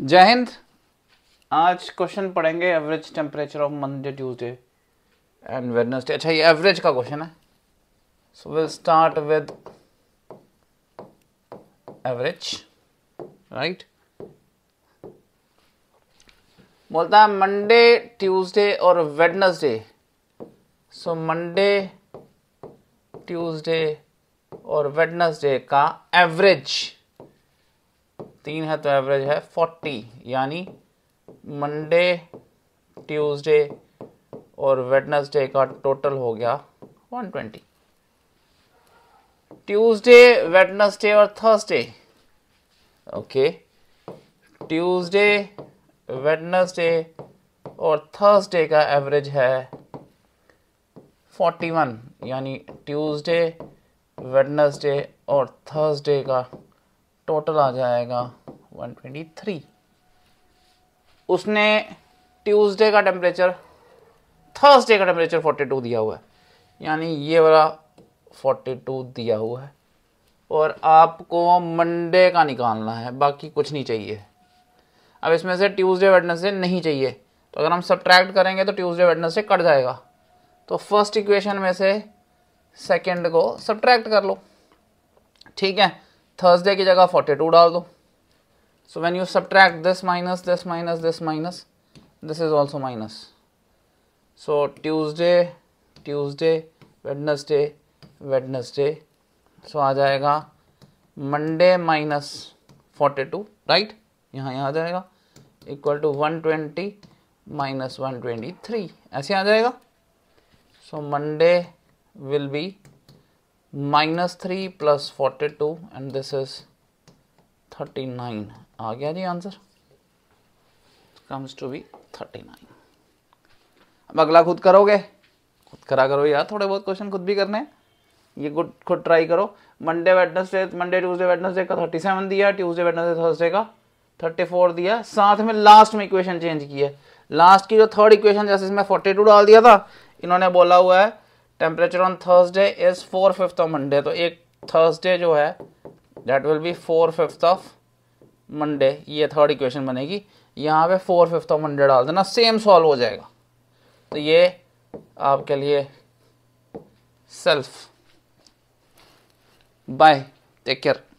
जय हिंद आज क्वेश्चन पढ़ेंगे average temperature of Monday Tuesday and Wednesday अच्छा ये एवरेज का क्वेश्चन है so will start with average right बोलता है मंडे ट्यूसडे और वेडनेसडे सो मंडे ट्यूसडे और वेडनेसडे का एवरेज तीन है तो एवरेज है फोर्टी यानी मंडे ट्यूसडे और वेडनेसडे का टोटल हो गया वन ट्वेंटी ट्यूजडे वेडनेसडे और थर्सडे ओके ट्यूजडे वेडनेसडे और थर्सडे का एवरेज है फोर्टी वन यानी ट्यूजडे वेडनेसडे और थर्सडे का टोटल आ जाएगा 123 उसने ट्यूसडे का टेम्परेचर थर्सडे का टेम्परेचर 42 दिया हुआ है यानी ये वाला 42 दिया हुआ है और आपको मंडे का निकालना है बाकी कुछ नहीं चाहिए अब इसमें से ट्यूसडे वेडनेसडे नहीं चाहिए तो अगर हम सब्ट्रैक्ट करेंगे तो ट्यूसडे वेडनेसडे कट जाएगा तो फर्स्ट इक्वेशन में से सेकंड को सब्ट्रैक्ट कर लो ठीक है थर्सडे की जगह फोर्टी टू डाल दो so when you subtract this minus this minus this minus this is also minus so Tuesday Tuesday Wednesday Wednesday so आ जाएगा Monday minus forty two right यहाँ यहाँ आ जाएगा equal to one twenty minus one twenty three ऐसे आ जाएगा so Monday will be minus three plus forty two and this is thirty nine आ गया जी answer comes to be thirty nine अब अगला खुद करोगे खुद करा करो यार थोड़े बहुत क्वेश्चन खुद भी करने ये गुड खुद ट्राई करो Monday Wednesday Monday Tuesday Wednesday का थर्टी सेवन दिया ट्यूसडे वेडनसडे थर्सडे का थर्टी फोर दिया साथ में लास्ट में इक्वेशन चेंज की है लास्ट की जो थर्ड इक्वेशन जैसे इसमें फोर्टी टू डाल दिया था इन्होंने बोला हुआ है temperature on Thursday is four fifth of Monday तो एक थर्सडे जो है that will be four fifth of Monday ये थर्ड इक्वेशन बनेगी यहाँ पे फोर फिफ्थ ऑफ मंडे डाल देना सेम सॉल्व हो जाएगा तो ये आपके लिए सेल्फ बाय टेक केयर